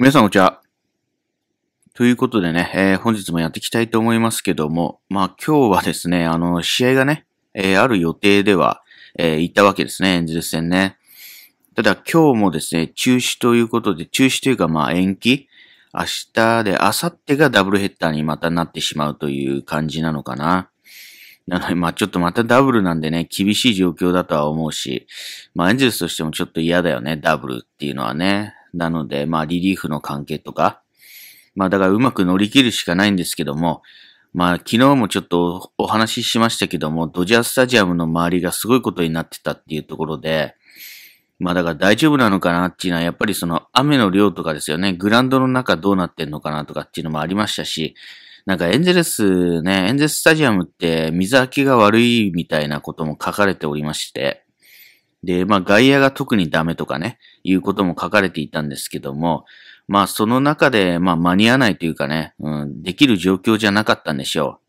皆さんお茶。ということでね、えー、本日もやっていきたいと思いますけども、まあ今日はですね、あの、試合がね、えー、ある予定では、えー、行ったわけですね、エンゼルス戦ね。ただ今日もですね、中止ということで、中止というかまあ延期明日で、明後日がダブルヘッダーにまたなってしまうという感じなのかな。なので、まあちょっとまたダブルなんでね、厳しい状況だとは思うし、まあエンゼルスとしてもちょっと嫌だよね、ダブルっていうのはね。なので、まあ、リリーフの関係とか、まあ、だからうまく乗り切るしかないんですけども、まあ、昨日もちょっとお話ししましたけども、ドジャースタジアムの周りがすごいことになってたっていうところで、まあだから大丈夫なのかなっていうのは、やっぱりその雨の量とかですよね、グラウンドの中どうなってんのかなとかっていうのもありましたし、なんかエンゼルスね、エンゼルスタジアムって水はけが悪いみたいなことも書かれておりまして、で、まあ外野が特にダメとかね、いうことも書かれていたんですけども、まあその中で、まあ間に合わないというかね、うん、できる状況じゃなかったんでしょ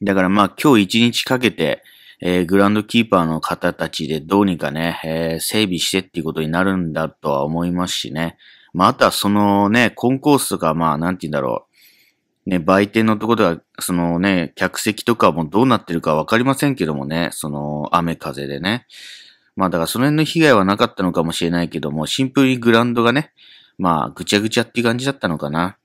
う。だからまあ今日一日かけて、えー、グランドキーパーの方たちでどうにかね、えー、整備してっていうことになるんだとは思いますしね。まああとはそのね、コンコースとかまあなんて言うんだろう、ね、売店のとこでは、そのね、客席とかもどうなってるかわかりませんけどもね、その雨風でね。まあだからその辺の被害はなかったのかもしれないけども、シンプルにグラウンドがね、まあぐちゃぐちゃっていう感じだったのかな。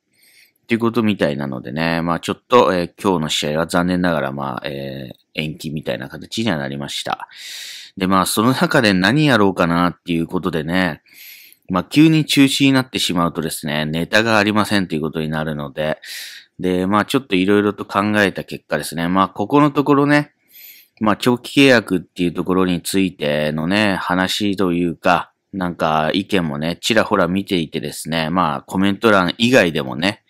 っていうことみたいなのでね、まあちょっと、えー、今日の試合は残念ながらまあ、えー、延期みたいな形にはなりました。でまあその中で何やろうかなっていうことでね、まあ急に中止になってしまうとですね、ネタがありませんということになるので、で、まあちょっといろいろと考えた結果ですね。まあここのところね、まあ長期契約っていうところについてのね、話というか、なんか意見もね、ちらほら見ていてですね、まあコメント欄以外でもね、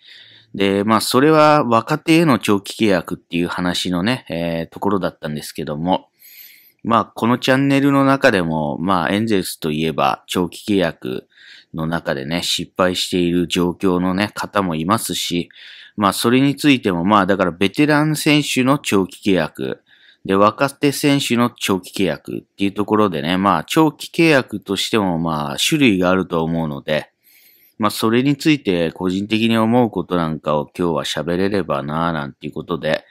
で、まあそれは若手への長期契約っていう話のね、えー、ところだったんですけども、まあこのチャンネルの中でも、まあエンゼルスといえば長期契約の中でね、失敗している状況のね、方もいますし、まあ、それについても、まあ、だからベテラン選手の長期契約、で、若手選手の長期契約っていうところでね、まあ、長期契約としても、まあ、種類があると思うので、まあ、それについて個人的に思うことなんかを今日は喋れればなぁなんていうことで、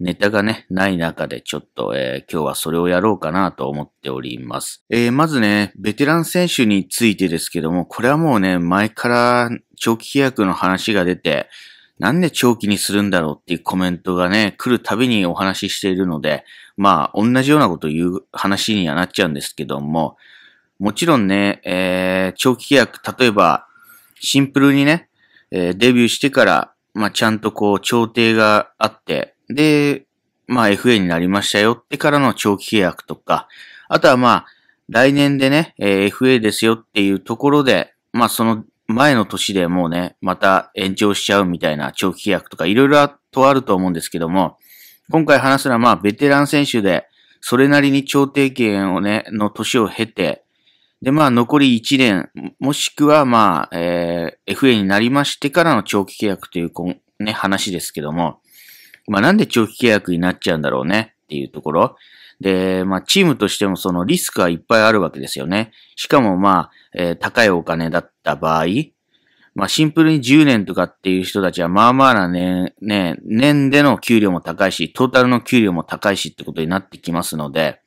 ネタがね、ない中でちょっと、えー、今日はそれをやろうかなと思っております。えー、まずね、ベテラン選手についてですけども、これはもうね、前から長期契約の話が出て、なんで長期にするんだろうっていうコメントがね、来るたびにお話ししているので、まあ、同じようなことを言う話にはなっちゃうんですけども、もちろんね、えー、長期契約、例えば、シンプルにね、えー、デビューしてから、まあ、ちゃんとこう、調停があって、で、まあ、FA になりましたよってからの長期契約とか、あとはまあ、来年でね、えー、FA ですよっていうところで、まあ、その前の年でもうね、また延長しちゃうみたいな長期契約とかいろいろとあると思うんですけども、今回話すのはまあベテラン選手で、それなりに調停権をね、の年を経て、で、まあ残り1年、もしくはまあ、えー、FA になりましてからの長期契約というこ、ね、話ですけども、まあなんで長期契約になっちゃうんだろうねっていうところ。で、まあチームとしてもそのリスクはいっぱいあるわけですよね。しかもまあ、えー、高いお金だっった場合、まあシンプルに10年とかっていう人たちはまあまあな年、ね、年での給料も高いし、トータルの給料も高いしってことになってきますので、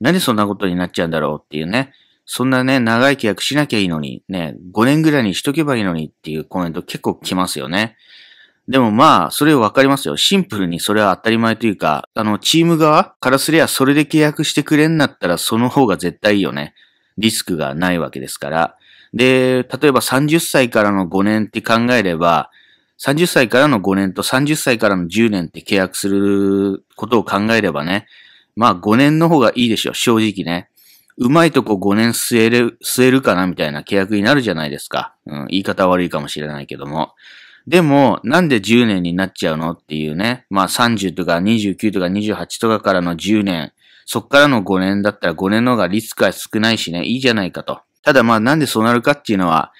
なんでそんなことになっちゃうんだろうっていうね。そんなね、長い契約しなきゃいいのに、ね、5年ぐらいにしとけばいいのにっていうコメント結構来ますよね。でもまあ、それわかりますよ。シンプルにそれは当たり前というか、あの、チーム側からすりゃそれで契約してくれんだったらその方が絶対いいよね。リスクがないわけですから。で、例えば30歳からの5年って考えれば、30歳からの5年と30歳からの10年って契約することを考えればね、まあ5年の方がいいでしょ、正直ね。うまいとこ5年据える、据えるかなみたいな契約になるじゃないですか。うん、言い方悪いかもしれないけども。でも、なんで10年になっちゃうのっていうね。まあ30とか29とか28とかからの10年、そっからの5年だったら5年の方がリスクは少ないしね、いいじゃないかと。ただまあなんでそうなるかっていうのは、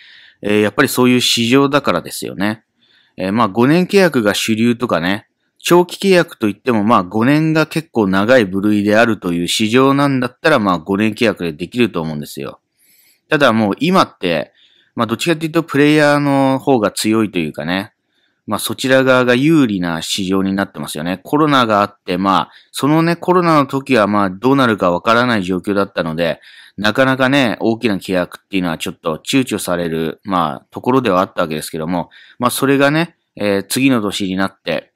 えー、やっぱりそういう市場だからですよね。えー、まあ5年契約が主流とかね、長期契約といってもまあ5年が結構長い部類であるという市場なんだったらまあ5年契約でできると思うんですよ。ただもう今って、まあどっちかというとプレイヤーの方が強いというかね、まあそちら側が有利な市場になってますよね。コロナがあって、まあそのねコロナの時はまあどうなるかわからない状況だったので、なかなかね、大きな契約っていうのはちょっと躊躇される、まあ、ところではあったわけですけども、まあ、それがね、えー、次の年になって、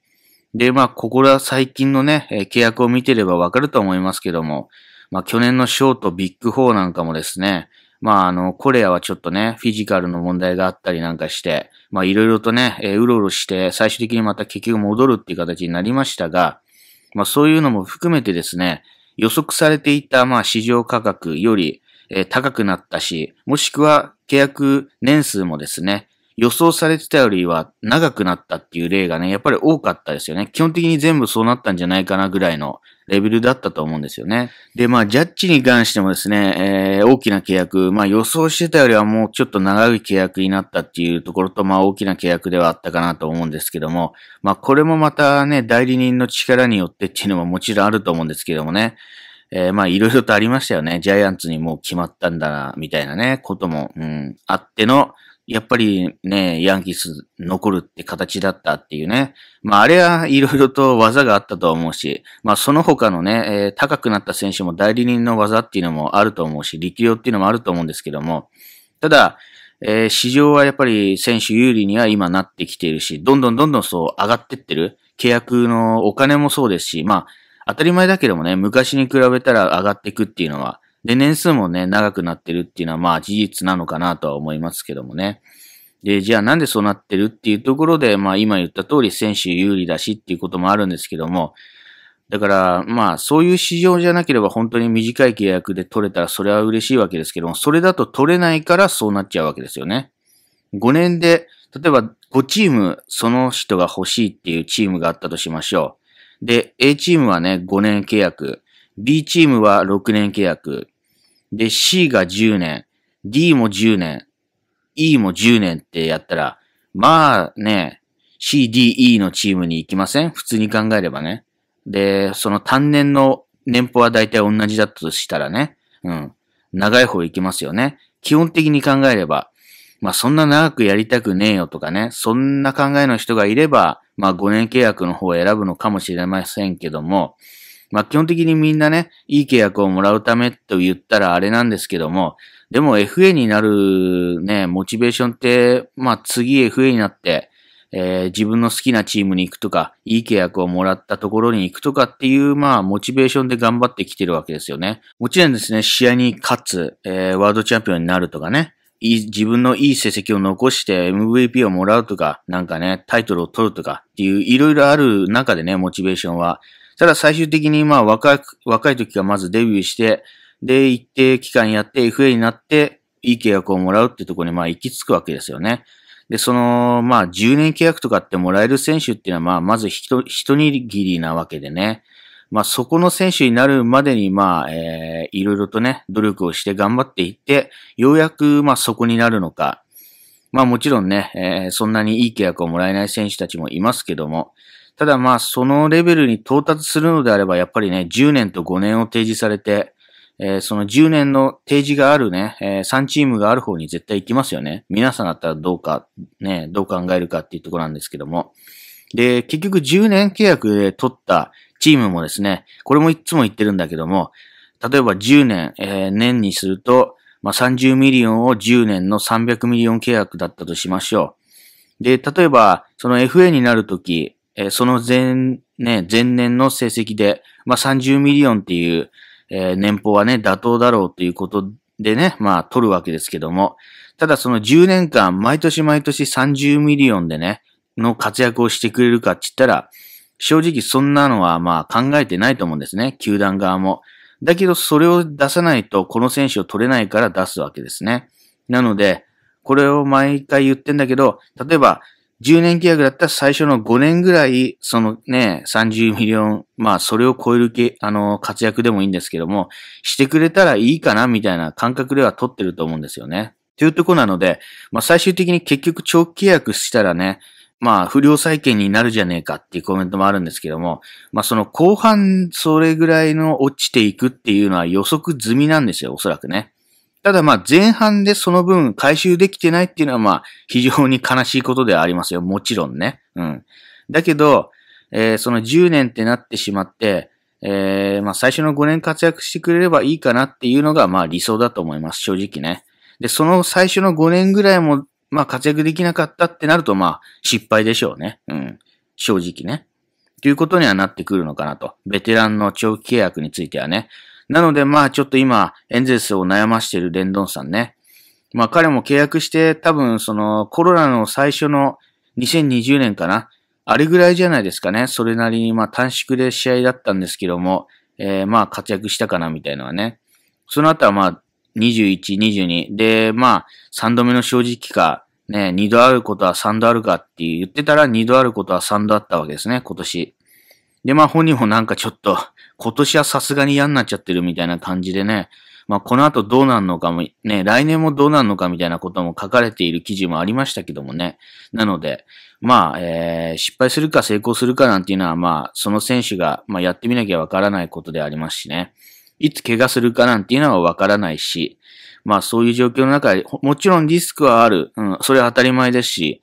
で、まあ、ここら最近のね、えー、契約を見てればわかると思いますけども、まあ、去年のショートビッグ4なんかもですね、まあ、あの、コレアはちょっとね、フィジカルの問題があったりなんかして、まあ、いろいろとね、えー、うろうろして、最終的にまた結局戻るっていう形になりましたが、まあ、そういうのも含めてですね、予測されていた、まあ、市場価格より、え高くなったし、もしくは契約年数もですね、予想されてたよりは長くなったっていう例がね、やっぱり多かったですよね。基本的に全部そうなったんじゃないかなぐらいのレベルだったと思うんですよね。で、まあ、ジャッジに関してもですね、えー、大きな契約、まあ、予想してたよりはもうちょっと長い契約になったっていうところと、まあ、大きな契約ではあったかなと思うんですけども、まあ、これもまたね、代理人の力によってっていうのも もちろんあると思うんですけどもね、えー、まあ、いろいろとありましたよね。ジャイアンツにもう決まったんだな、みたいなね、ことも、うん、あっての、やっぱりね、ヤンキース残るって形だったっていうね。まああれはいろいろと技があったと思うし、まあその他のね、えー、高くなった選手も代理人の技っていうのもあると思うし、力量っていうのもあると思うんですけども、ただ、えー、市場はやっぱり選手有利には今なってきているし、どんどんどんどんそう上がってってる。契約のお金もそうですし、まあ当たり前だけどもね、昔に比べたら上がっていくっていうのは、で、年数もね、長くなってるっていうのはまあ事実なのかなとは思いますけどもね。で、じゃあなんでそうなってるっていうところで、まあ今言った通り選手有利だしっていうこともあるんですけども、だからまあそういう市場じゃなければ本当に短い契約で取れたらそれは嬉しいわけですけども、それだと取れないからそうなっちゃうわけですよね。5年で、例えば5チームその人が欲しいっていうチームがあったとしましょう。で、A チームはね5年契約、B チームは6年契約、で、C が10年、D も10年、E も10年ってやったら、まあね、CDE のチームに行きません普通に考えればね。で、その単年の年俸は大体同じだったとしたらね、うん、長い方行きますよね。基本的に考えれば、まあそんな長くやりたくねえよとかね、そんな考えの人がいれば、まあ5年契約の方を選ぶのかもしれませんけども、まあ、基本的にみんなね、いい契約をもらうためと言ったらあれなんですけども、でも FA になるね、モチベーションって、まあ、次 FA になって、えー、自分の好きなチームに行くとか、いい契約をもらったところに行くとかっていう、まあ、モチベーションで頑張ってきてるわけですよね。もちろんですね、試合に勝つ、えー、ワールドチャンピオンになるとかね、自分のいい成績を残して MVP をもらうとか、なんかね、タイトルを取るとかっていう、いろいろある中でね、モチベーションはただ最終的にまあ若い、若い時はまずデビューして、で、一定期間やって FA になって、いい契約をもらうってとこにまあ行き着くわけですよね。で、その、まあ10年契約とかってもらえる選手っていうのはまあまず一握りなわけでね。まあそこの選手になるまでにまあ、えー、いろいろとね、努力をして頑張っていって、ようやくまあそこになるのか。まあもちろんね、えー、そんなにいい契約をもらえない選手たちもいますけども、ただまあ、そのレベルに到達するのであれば、やっぱりね、10年と5年を提示されて、えー、その10年の提示があるね、えー、3チームがある方に絶対行きますよね。皆さんだったらどうか、ね、どう考えるかっていうところなんですけども。で、結局10年契約で取ったチームもですね、これもいつも言ってるんだけども、例えば10年、えー、年にすると、まあ、30ミリオンを10年の300ミリオン契約だったとしましょう。で、例えば、その FA になるとき、えー、その前、ね、前年の成績で、まあ、30ミリオンっていう、えー、年俸はね、妥当だろうということでね、まあ、取るわけですけども、ただその10年間、毎年毎年30ミリオンでね、の活躍をしてくれるかって言ったら、正直そんなのはまあ考えてないと思うんですね、球団側も。だけどそれを出さないとこの選手を取れないから出すわけですね。なので、これを毎回言ってんだけど、例えば10年契約だったら最初の5年ぐらい、そのね、30ミリオン、まあそれを超えるけ、あの、活躍でもいいんですけども、してくれたらいいかなみたいな感覚では取ってると思うんですよね。というとこなので、まあ最終的に結局長期契約したらね、まあ不良債権になるじゃねえかっていうコメントもあるんですけども、まあその後半それぐらいの落ちていくっていうのは予測済みなんですよ、おそらくね。ただまあ前半でその分回収できてないっていうのはまあ非常に悲しいことではありますよ。もちろんね。うん。だけど、えー、その10年ってなってしまって、えー、まあ最初の5年活躍してくれればいいかなっていうのがまあ理想だと思います。正直ね。で、その最初の5年ぐらいもまあ活躍できなかったってなるとまあ失敗でしょうね。うん。正直ね。ということにはなってくるのかなと。ベテランの長期契約についてはね。なのでまあちょっと今、エンゼルスを悩ましているレンドンさんね。まあ彼も契約して多分そのコロナの最初の2020年かな。あれぐらいじゃないですかね。それなりにまあ短縮で試合だったんですけども、えー、まあ活躍したかなみたいなのはね。その後はまあ21、22でまあ3度目の正直か、ね、2度あることは3度あるかって言ってたら2度あることは3度あったわけですね、今年。でまあ本人もなんかちょっと今年はさすがに嫌になっちゃってるみたいな感じでね、まあ、この後どうなるのかも、ね、来年もどうなるのかみたいなことも書かれている記事もありましたけどもね。なので、まあ、えー、失敗するか成功するかなんていうのは、まあ、その選手が、まあ、やってみなきゃわからないことでありますしね。いつ怪我するかなんていうのはわからないし、まあ、そういう状況の中で、もちろんリスクはある。うん、それは当たり前ですし、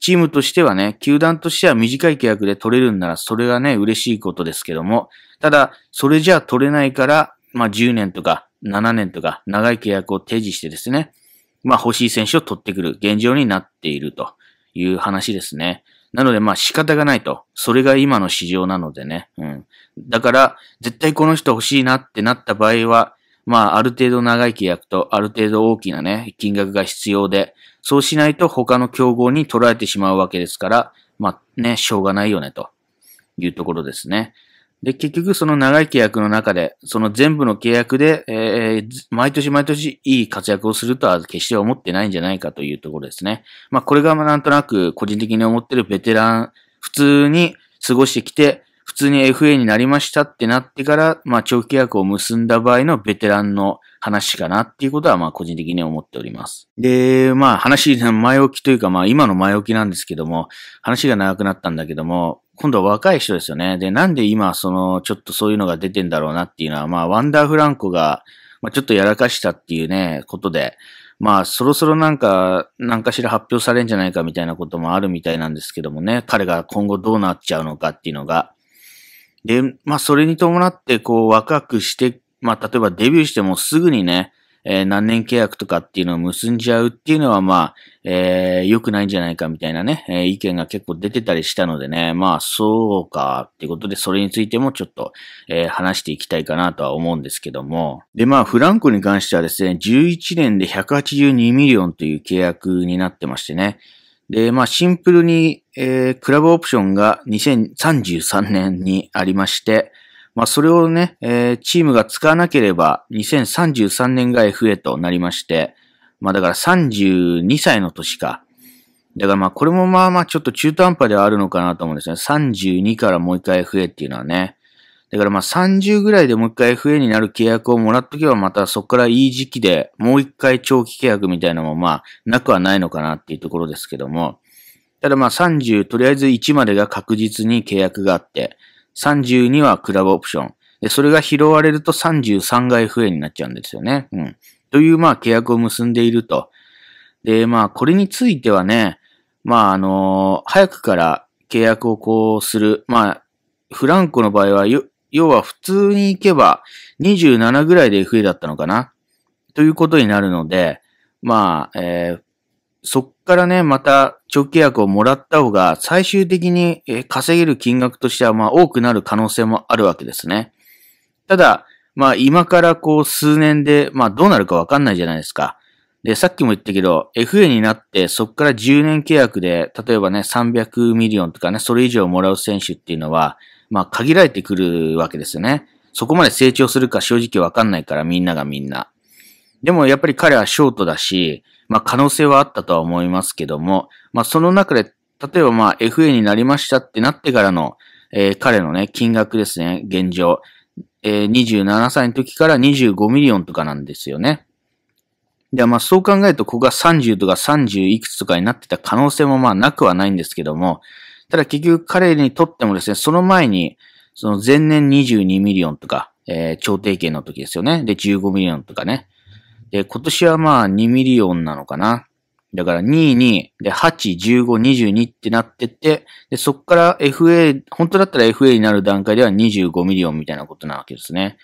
チームとしてはね、球団としては短い契約で取れるんなら、それがね、嬉しいことですけども、ただ、それじゃ取れないから、まあ、10年とか7年とか長い契約を提示してですね、まあ、欲しい選手を取ってくる現状になっているという話ですね。なので、まあ仕方がないと。それが今の市場なのでね。うん。だから、絶対この人欲しいなってなった場合は、まあある程度長い契約と、ある程度大きなね、金額が必要で、そうしないと他の競合に取られてしまうわけですから、まあね、しょうがないよね、というところですね。で、結局その長い契約の中で、その全部の契約で、えー、毎年毎年いい活躍をするとは決して思ってないんじゃないかというところですね。まあこれがなんとなく個人的に思ってるベテラン、普通に過ごしてきて、普通に FA になりましたってなってから、まあ長期契約を結んだ場合のベテランの話かなっていうことはまあ個人的に思っております。で、まあ話、前置きというかまあ今の前置きなんですけども、話が長くなったんだけども、今度は若い人ですよね。で、なんで今、その、ちょっとそういうのが出てんだろうなっていうのは、まあ、ワンダーフランコが、まあ、ちょっとやらかしたっていうね、ことで、まあ、そろそろなんか、何かしら発表されんじゃないかみたいなこともあるみたいなんですけどもね、彼が今後どうなっちゃうのかっていうのが。で、まあ、それに伴って、こう、若くして、まあ、例えばデビューしてもすぐにね、えー、何年契約とかっていうのを結んじゃうっていうのは、まあ、えー、良くないんじゃないかみたいなね、えー、意見が結構出てたりしたのでね、まあそうかってことでそれについてもちょっと、えー、話していきたいかなとは思うんですけども。でまあフランコに関してはですね、11年で182ミリオンという契約になってましてね。で、まあシンプルに、えー、クラブオプションが2033年にありまして、まあそれをね、えー、チームが使わなければ2033年が FA となりまして、まあだから32歳の年か。だからまあこれもまあまあちょっと中途半端ではあるのかなと思うんですね。32からもう一回 FA っていうのはね。だからまあ30ぐらいでもう一回 FA になる契約をもらっとけばまたそこからいい時期でもう一回長期契約みたいなのもまあなくはないのかなっていうところですけども。ただまあ30、とりあえず1までが確実に契約があって、32はクラブオプション。で、それが拾われると33が FA になっちゃうんですよね。うん。という、まあ、契約を結んでいると。で、まあ、これについてはね、まあ、あの、早くから契約をこうする。まあ、フランコの場合は、要は普通に行けば27ぐらいで FA だったのかなということになるので、まあ、えー、そっからね、また長契約をもらった方が最終的に稼げる金額としてはまあ多くなる可能性もあるわけですね。ただ、まあ今からこう数年で、まあどうなるかわかんないじゃないですか。で、さっきも言ったけど、FA になってそこから10年契約で、例えばね、300ミリオンとかね、それ以上もらう選手っていうのは、まあ限られてくるわけですよね。そこまで成長するか正直わかんないからみんながみんな。でもやっぱり彼はショートだし、まあ可能性はあったとは思いますけども、まあその中で、例えばまあ FA になりましたってなってからの、えー、彼のね、金額ですね、現状。えー、27歳の時から25ミリオンとかなんですよね。で、まあそう考えると、ここが30とか30いくつとかになってた可能性もまあなくはないんですけども、ただ結局彼にとってもですね、その前に、その前年22ミリオンとか、えー、超低形の時ですよね。で、15ミリオンとかね。で、今年はまあ2ミリオンなのかな。だから22、で8、15、22ってなってって、で、そっから FA、本当だったら FA になる段階では25ミリオンみたいなことなわけですね。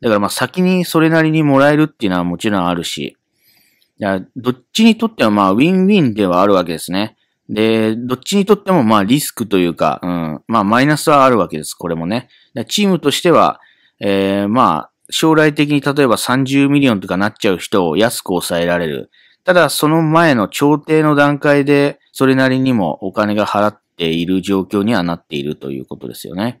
だからまあ先にそれなりにもらえるっていうのはもちろんあるし、どっちにとってはまあウィンウィンではあるわけですね。で、どっちにとってもまあリスクというか、うん、まあマイナスはあるわけです、これもね。チームとしては、えー、まあ将来的に例えば30ミリオンとかなっちゃう人を安く抑えられる。ただその前の調停の段階でそれなりにもお金が払っている状況にはなっているということですよね。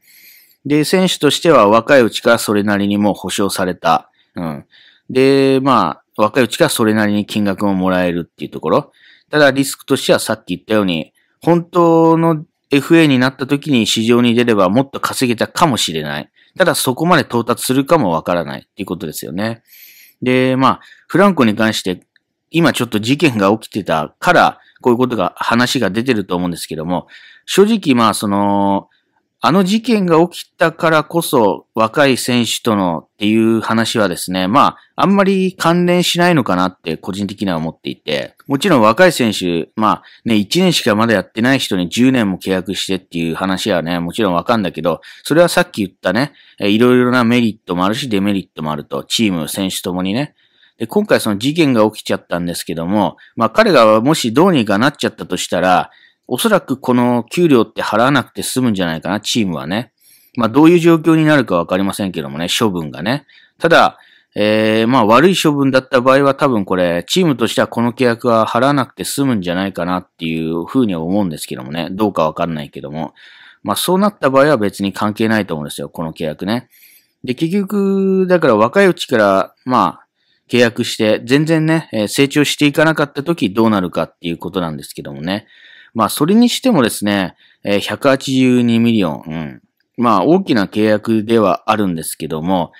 で、選手としては若いうちからそれなりにも保証された。うん。で、まあ、若いうちからそれなりに金額ももらえるっていうところ。ただリスクとしてはさっき言ったように、本当の FA になった時に市場に出ればもっと稼げたかもしれない。ただそこまで到達するかもわからないっていうことですよね。で、まあ、フランコに関して今ちょっと事件が起きてたから、こういうことが、話が出てると思うんですけども、正直まあその、あの事件が起きたからこそ若い選手とのっていう話はですね、まあ、あんまり関連しないのかなって個人的には思っていて、もちろん若い選手、まあね、1年しかまだやってない人に10年も契約してっていう話はね、もちろんわかんだけど、それはさっき言ったね、いろいろなメリットもあるしデメリットもあると、チーム、選手ともにね、で、今回その事件が起きちゃったんですけども、まあ彼がもしどうにかなっちゃったとしたら、おそらくこの給料って払わなくて済むんじゃないかな、チームはね。まあどういう状況になるかわかりませんけどもね、処分がね。ただ、えー、まあ悪い処分だった場合は多分これ、チームとしてはこの契約は払わなくて済むんじゃないかなっていうふうには思うんですけどもね、どうかわかんないけども。まあそうなった場合は別に関係ないと思うんですよ、この契約ね。で、結局、だから若いうちから、まあ、契約して、全然ね、成長していかなかった時どうなるかっていうことなんですけどもね。まあ、それにしてもですね、182ミリオン、うん。まあ、大きな契約ではあるんですけども、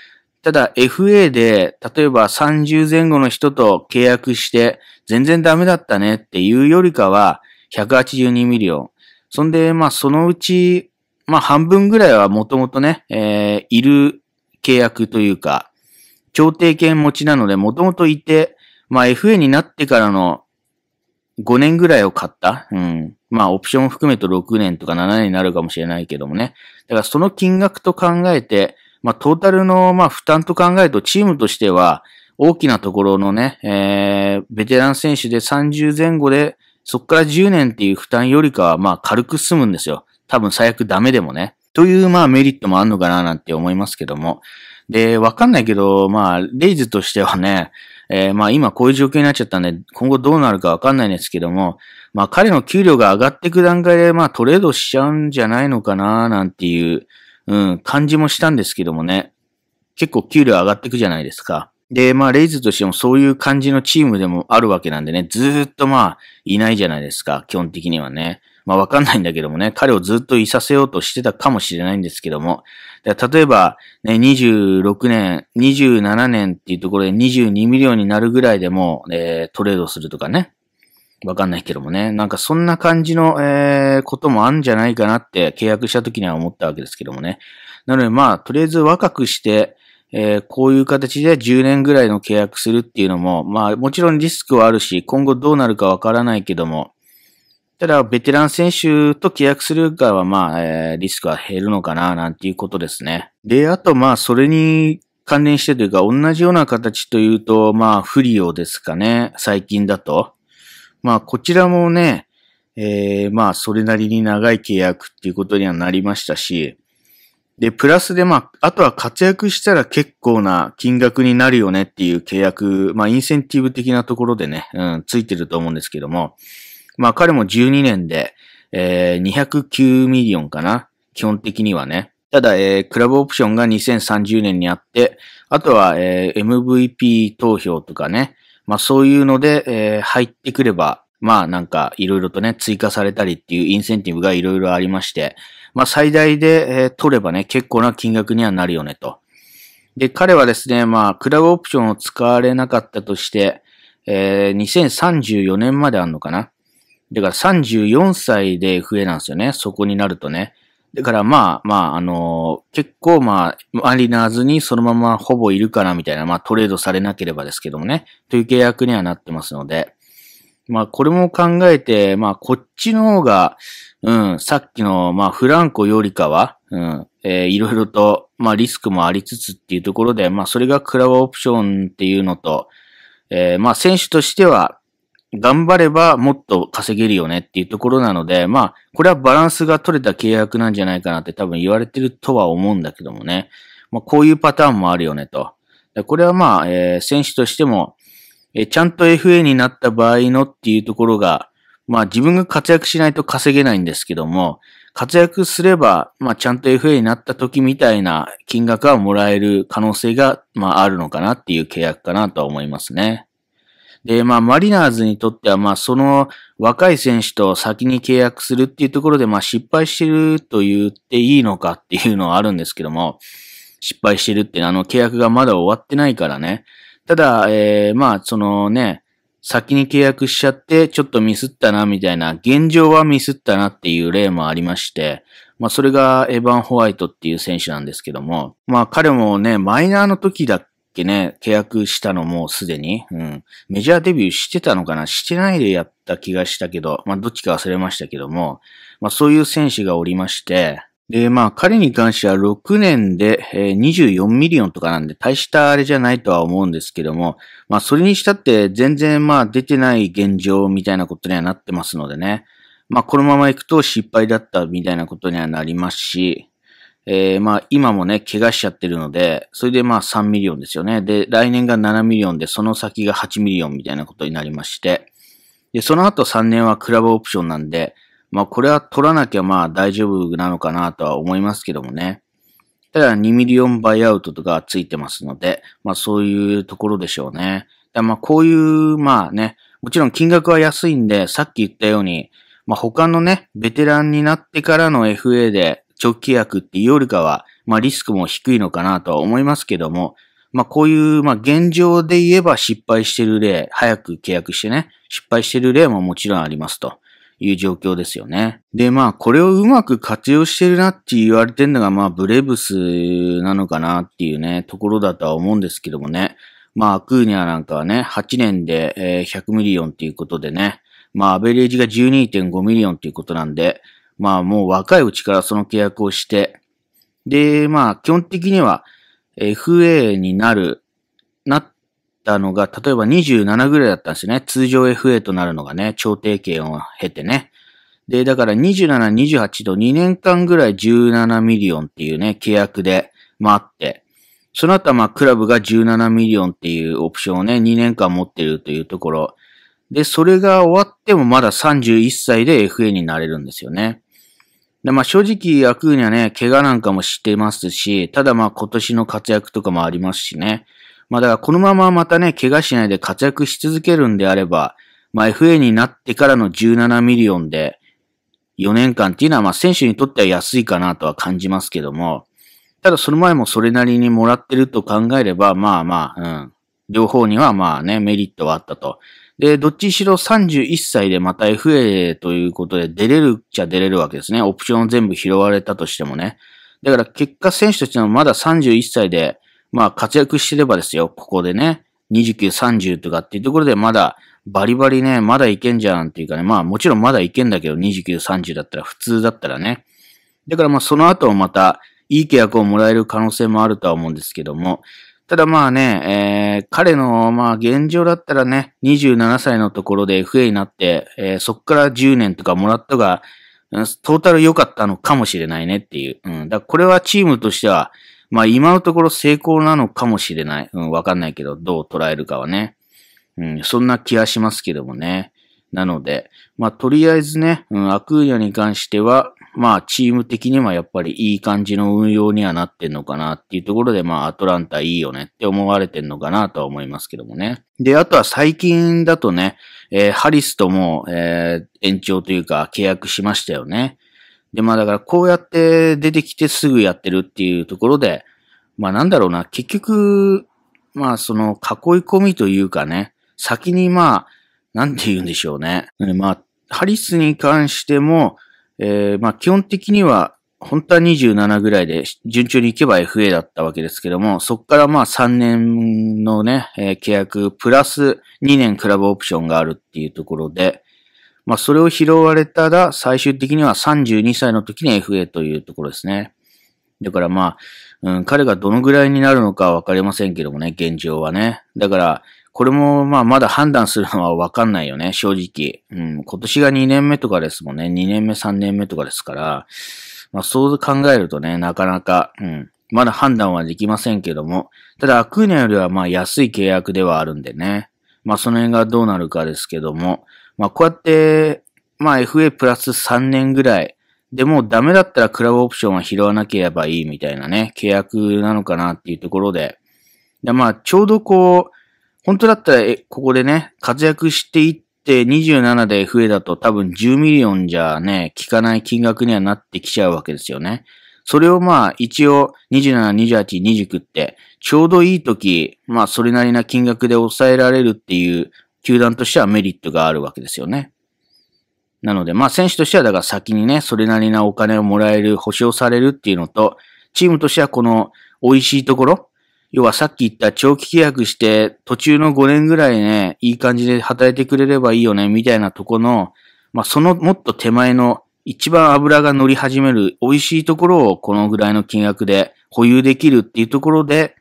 ただ FA で、例えば30前後の人と契約して、全然ダメだったねっていうよりかは、182ミリオン。そんで、まあ、そのうち、まあ、半分ぐらいはもともとね、えー、いる契約というか、調停権持ちなので、もともといて、まあ FA になってからの5年ぐらいを買った。うん。まあ、オプションを含めと6年とか7年になるかもしれないけどもね。だからその金額と考えて、まあ、トータルの、まあ、負担と考えると、チームとしては、大きなところのね、えー、ベテラン選手で30前後で、そこから10年っていう負担よりかは、まあ、軽く済むんですよ。多分最悪ダメでもね。という、まあ、メリットもあるのかななんて思いますけども。で、わかんないけど、まあ、レイズとしてはね、えー、まあ今こういう状況になっちゃったんで、今後どうなるかわかんないんですけども、まあ彼の給料が上がっていく段階で、まあトレードしちゃうんじゃないのかな、なんていう、うん、感じもしたんですけどもね。結構給料上がっていくじゃないですか。で、まあ、レイズとしてもそういう感じのチームでもあるわけなんでね、ずーっとまあ、いないじゃないですか、基本的にはね。まあわかんないんだけどもね、彼をずっといさせようとしてたかもしれないんですけども、例えば、ね、26年、27年っていうところで22ミリオンになるぐらいでも、えー、トレードするとかね、わかんないけどもね、なんかそんな感じの、えー、こともあるんじゃないかなって契約した時には思ったわけですけどもね。なのでまあ、とりあえず若くして、えー、こういう形で10年ぐらいの契約するっていうのも、まあもちろんリスクはあるし、今後どうなるかわからないけども、ただ、ベテラン選手と契約するかは、まあ、えー、リスクは減るのかな、なんていうことですね。で、あと、まあ、それに関連してというか、同じような形というと、まあ、フリオですかね、最近だと。まあ、こちらもね、えー、まあ、それなりに長い契約っていうことにはなりましたし、で、プラスで、まあ、あとは活躍したら結構な金額になるよねっていう契約、まあ、インセンティブ的なところでね、うん、ついてると思うんですけども、まあ彼も12年で、えー、209ミリオンかな。基本的にはね。ただ、えー、クラブオプションが2030年にあって、あとは、えー、MVP 投票とかね。まあそういうので、えー、入ってくれば、まあなんかいろいろとね、追加されたりっていうインセンティブがいろいろありまして、まあ最大で、えー、取ればね、結構な金額にはなるよねと。で、彼はですね、まあクラブオプションを使われなかったとして、えー、2034年まであんのかなだから34歳で増えなんですよね。そこになるとね。だからまあまあ、あのー、結構まあ、マリナーズにそのままほぼいるかなみたいな、まあトレードされなければですけどもね、という契約にはなってますので、まあこれも考えて、まあこっちの方が、うん、さっきのまあフランコよりかは、うん、えー、いろいろと、まあリスクもありつつっていうところで、まあそれがクラブオプションっていうのと、えー、まあ選手としては、頑張ればもっと稼げるよねっていうところなので、まあ、これはバランスが取れた契約なんじゃないかなって多分言われてるとは思うんだけどもね。まあ、こういうパターンもあるよねと。これはまあ、えー、選手としても、えー、ちゃんと FA になった場合のっていうところが、まあ自分が活躍しないと稼げないんですけども、活躍すれば、まあちゃんと FA になった時みたいな金額はもらえる可能性が、まああるのかなっていう契約かなとは思いますね。で、まあ、マリナーズにとっては、まあ、その若い選手と先に契約するっていうところで、まあ、失敗してると言っていいのかっていうのはあるんですけども、失敗してるって、あの、契約がまだ終わってないからね。ただ、えー、まあ、そのね、先に契約しちゃって、ちょっとミスったな、みたいな、現状はミスったなっていう例もありまして、まあ、それがエヴァン・ホワイトっていう選手なんですけども、まあ、彼もね、マイナーの時だっけね、契約したのもすでに、うん、メジャーデビューしてたのかなしてないでやった気がしたけど、まあ、どっちか忘れましたけども、まあ、そういう選手がおりまして、で、まあ、彼に関しては6年で、えー、24ミリオンとかなんで、大したあれじゃないとは思うんですけども、まあ、それにしたって全然まあ、出てない現状みたいなことにはなってますのでね、まあ、このまま行くと失敗だったみたいなことにはなりますし、えー、まあ今もね、怪我しちゃってるので、それでまあ3ミリオンですよね。で、来年が7ミリオンで、その先が8ミリオンみたいなことになりまして、で、その後3年はクラブオプションなんで、まあこれは取らなきゃまあ大丈夫なのかなとは思いますけどもね。ただ2ミリオンバイアウトとかついてますので、まあそういうところでしょうね。まあこういう、まあね、もちろん金額は安いんで、さっき言ったように、まあ他のね、ベテランになってからの FA で、長期契約っていうよりかは、まあリスクも低いのかなとは思いますけども、まあこういう、まあ現状で言えば失敗してる例、早く契約してね、失敗してる例ももちろんありますという状況ですよね。で、まあこれをうまく活用してるなって言われてるのが、まあブレブスなのかなっていうね、ところだとは思うんですけどもね。まあアクーニャなんかはね、8年で100ミリオンっていうことでね、まあアベレージが12.5ミリオンっていうことなんで、まあもう若いうちからその契約をして、で、まあ基本的には FA になる、なったのが、例えば27ぐらいだったんですね。通常 FA となるのがね、調停権を経てね。で、だから27、28と2年間ぐらい17ミリオンっていうね、契約で、まああって、その後はまあクラブが17ミリオンっていうオプションをね、2年間持ってるというところ。で、それが終わってもまだ31歳で FA になれるんですよね。で、まあ正直、アクーニャね、怪我なんかもしてますし、ただまあ今年の活躍とかもありますしね。まあだからこのまままたね、怪我しないで活躍し続けるんであれば、まあ FA になってからの17ミリオンで、4年間っていうのはまあ選手にとっては安いかなとは感じますけども、ただその前もそれなりにもらってると考えれば、まあまあ、うん。両方にはまあね、メリットはあったと。で、どっちしろ31歳でまた FA ということで出れるっちゃ出れるわけですね。オプション全部拾われたとしてもね。だから結果選手としてまだ31歳で、まあ活躍してればですよ、ここでね。29、30とかっていうところでまだバリバリね、まだいけんじゃんっていうかね、まあもちろんまだいけんだけど29、30だったら普通だったらね。だからまあその後またいい契約をもらえる可能性もあるとは思うんですけども、ただまあね、えー、彼のまあ現状だったらね、27歳のところで FA になって、えー、そっから10年とかもらったが、トータル良かったのかもしれないねっていう。うん。だこれはチームとしては、まあ今のところ成功なのかもしれない。うん、わかんないけど、どう捉えるかはね。うん、そんな気はしますけどもね。なので、まあとりあえずね、うん、アクーニャに関しては、まあ、チーム的にはやっぱりいい感じの運用にはなってんのかなっていうところで、まあ、アトランタいいよねって思われてんのかなとは思いますけどもね。で、あとは最近だとね、えー、ハリスとも、えー、延長というか契約しましたよね。で、まあだからこうやって出てきてすぐやってるっていうところで、まあなんだろうな、結局、まあその囲い込みというかね、先にまあ、なんて言うんでしょうね。まあ、ハリスに関しても、えー、まあ基本的には、本当は27ぐらいで順調に行けば FA だったわけですけども、そこからまあ3年のね、えー、契約プラス2年クラブオプションがあるっていうところで、まあそれを拾われたら最終的には32歳の時に FA というところですね。だからまあ、うん、彼がどのぐらいになるのかわかりませんけどもね、現状はね。だから、これも、まあ、まだ判断するのはわかんないよね、正直。うん、今年が2年目とかですもんね。2年目、3年目とかですから、まあ、そう考えるとね、なかなか、うん、まだ判断はできませんけども、ただ、アクーニャよりは、まあ、安い契約ではあるんでね。まあ、その辺がどうなるかですけども、まあ、こうやって、まあ、FA プラス3年ぐらい、でもダメだったらクラブオプションは拾わなければいいみたいなね、契約なのかなっていうところで。でまあ、ちょうどこう、本当だったら、え、ここでね、活躍していって27で増えだと多分10ミリオンじゃね、効かない金額にはなってきちゃうわけですよね。それをまあ一応27、28、29ってちょうどいい時、まあそれなりな金額で抑えられるっていう球団としてはメリットがあるわけですよね。なのでまあ選手としてはだから先にね、それなりなお金をもらえる、保証されるっていうのと、チームとしてはこの美味しいところ、要はさっき言った長期契約して途中の5年ぐらいね、いい感じで働いてくれればいいよね、みたいなとこの、まあ、そのもっと手前の一番油が乗り始める美味しいところをこのぐらいの金額で保有できるっていうところで、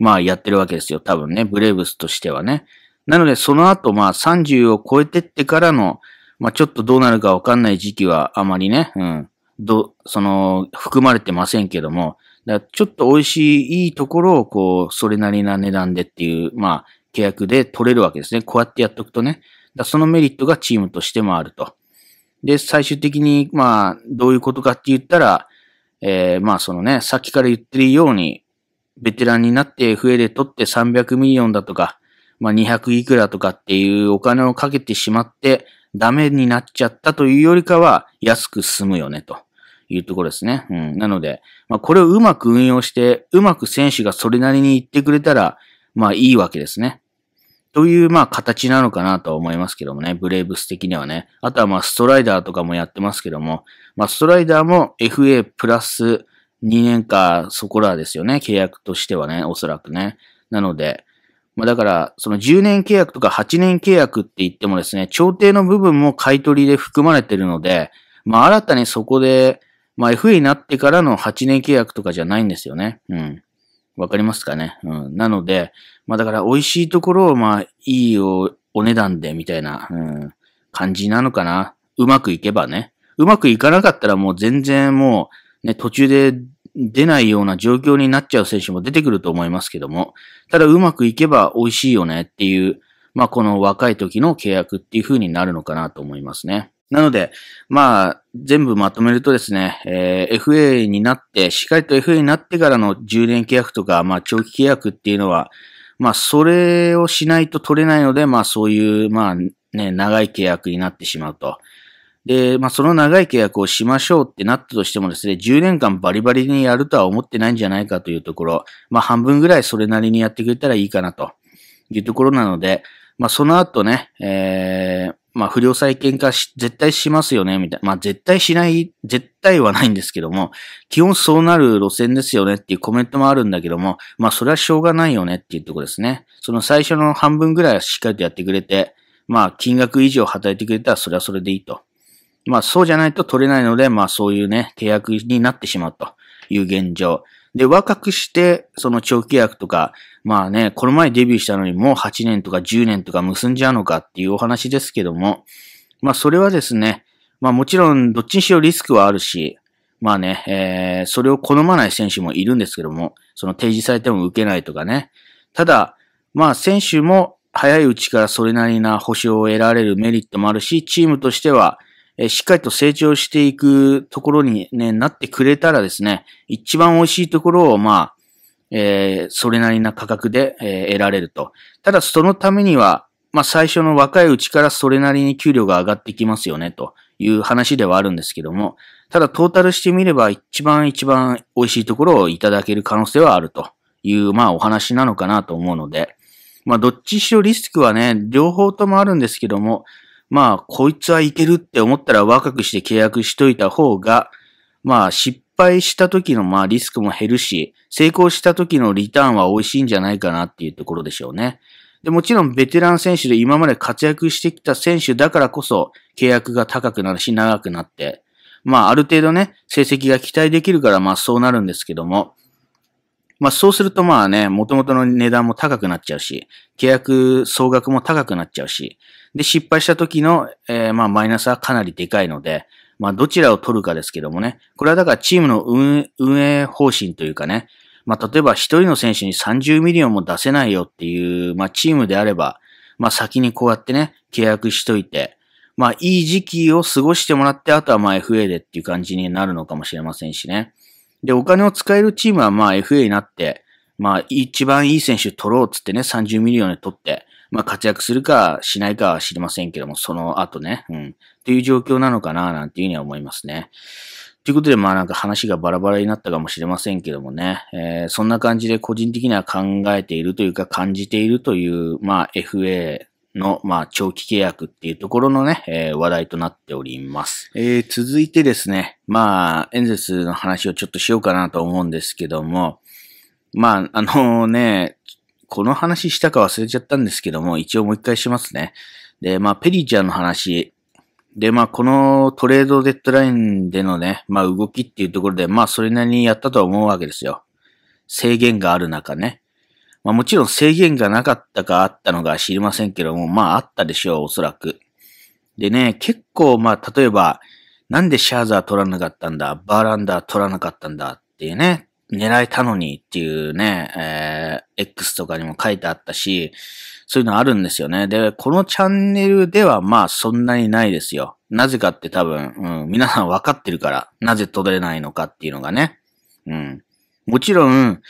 まあやってるわけですよ。多分ね、ブレーブスとしてはね。なのでその後まあ30を超えてってからの、まあちょっとどうなるかわかんない時期はあまりね、うん、ど、その、含まれてませんけども、だちょっと美味しい、いいところを、こう、それなりな値段でっていう、まあ、契約で取れるわけですね。こうやってやっとくとね。だそのメリットがチームとしてもあると。で、最終的に、まあ、どういうことかって言ったら、えー、まあ、そのね、さっきから言ってるように、ベテランになって増えで取って300ミリオンだとか、まあ、200いくらとかっていうお金をかけてしまって、ダメになっちゃったというよりかは、安く済むよねと。いうところですね。うん。なので、まあ、これをうまく運用して、うまく選手がそれなりに行ってくれたら、まあ、いいわけですね。という、まあ、形なのかなとは思いますけどもね。ブレイブス的にはね。あとは、まあ、ストライダーとかもやってますけども、まあ、ストライダーも FA プラス2年かそこらですよね。契約としてはね、おそらくね。なので、まあ、だから、その10年契約とか8年契約って言ってもですね、調停の部分も買い取りで含まれてるので、まあ、新たにそこで、まあ FA になってからの8年契約とかじゃないんですよね。うん。わかりますかね。うん。なので、まあだから美味しいところをまあいいお値段でみたいな、うん、感じなのかな。うまくいけばね。うまくいかなかったらもう全然もうね、途中で出ないような状況になっちゃう選手も出てくると思いますけども、ただうまくいけば美味しいよねっていう、まあこの若い時の契約っていう風になるのかなと思いますね。なので、まあ、全部まとめるとですね、えー、FA になって、しっかりと FA になってからの10年契約とか、まあ、長期契約っていうのは、まあ、それをしないと取れないので、まあ、そういう、まあ、ね、長い契約になってしまうと。で、まあ、その長い契約をしましょうってなったとしてもですね、10年間バリバリにやるとは思ってないんじゃないかというところ、まあ、半分ぐらいそれなりにやってくれたらいいかなというところなので、まあ、その後ね、えー、まあ、不良債権化し、絶対しますよね、みたいな。まあ、絶対しない、絶対はないんですけども、基本そうなる路線ですよねっていうコメントもあるんだけども、まあ、それはしょうがないよねっていうとこですね。その最初の半分ぐらいはしっかりとやってくれて、まあ、金額以上働いてくれたらそれはそれでいいと。まあ、そうじゃないと取れないので、まあ、そういうね、契約になってしまうという現状。で、若くして、その長期約とか、まあね、この前デビューしたのにもう8年とか10年とか結んじゃうのかっていうお話ですけども、まあそれはですね、まあもちろんどっちにしろリスクはあるし、まあね、えー、それを好まない選手もいるんですけども、その提示されても受けないとかね。ただ、まあ選手も早いうちからそれなりな保証を得られるメリットもあるし、チームとしては、えしっかりと成長していくところに、ね、なってくれたらですね、一番美味しいところを、まあ、えー、それなりな価格で、えー、得られると。ただ、そのためには、まあ、最初の若いうちからそれなりに給料が上がってきますよね、という話ではあるんですけども、ただ、トータルしてみれば、一番一番美味しいところをいただける可能性はあるという、まあ、お話なのかなと思うので、まあ、どっちしろリスクはね、両方ともあるんですけども、まあ、こいつはいけるって思ったら若くして契約しといた方が、まあ、失敗した時のまあリスクも減るし、成功した時のリターンは美味しいんじゃないかなっていうところでしょうね。で、もちろんベテラン選手で今まで活躍してきた選手だからこそ契約が高くなるし長くなって、まあある程度ね、成績が期待できるからまあそうなるんですけども、まあそうするとまあね、元々の値段も高くなっちゃうし、契約総額も高くなっちゃうし、で、失敗した時の、えー、まあ、マイナスはかなりでかいので、まあ、どちらを取るかですけどもね、これはだからチームの運営方針というかね、まあ、例えば一人の選手に30ミリオンも出せないよっていう、まあ、チームであれば、まあ、先にこうやってね、契約しといて、まあ、いい時期を過ごしてもらって、あとはまあ FA でっていう感じになるのかもしれませんしね。で、お金を使えるチームはまあ FA になって、まあ、一番いい選手取ろうっつってね、30ミリオンで取って、まあ、活躍するかしないかは知りませんけども、その後ね、うん、という状況なのかな、なんていうふうには思いますね。ということで、まあなんか話がバラバラになったかもしれませんけどもね、えー、そんな感じで個人的には考えているというか感じているという、まあ FA の、まあ、長期契約っていうところのね、えー、話題となっております。えー、続いてですね、まあ、エンゼスの話をちょっとしようかなと思うんですけども、まあ、あのね、この話したか忘れちゃったんですけども、一応もう一回しますね。で、まあ、ペリーちゃんの話。で、まあ、このトレードデッドラインでのね、まあ、動きっていうところで、まあ、それなりにやったとは思うわけですよ。制限がある中ね。まあ、もちろん制限がなかったかあったのか知りませんけども、まあ、あったでしょう、おそらく。でね、結構、まあ、例えば、なんでシャーザー取らなかったんだ、バーランダー取らなかったんだっていうね、狙えたのにっていうね、えー、X とかにも書いてあったし、そういうのあるんですよね。で、このチャンネルではまあそんなにないですよ。なぜかって多分、うん、皆さんわかってるから、なぜ取れないのかっていうのがね。うん。もちろん、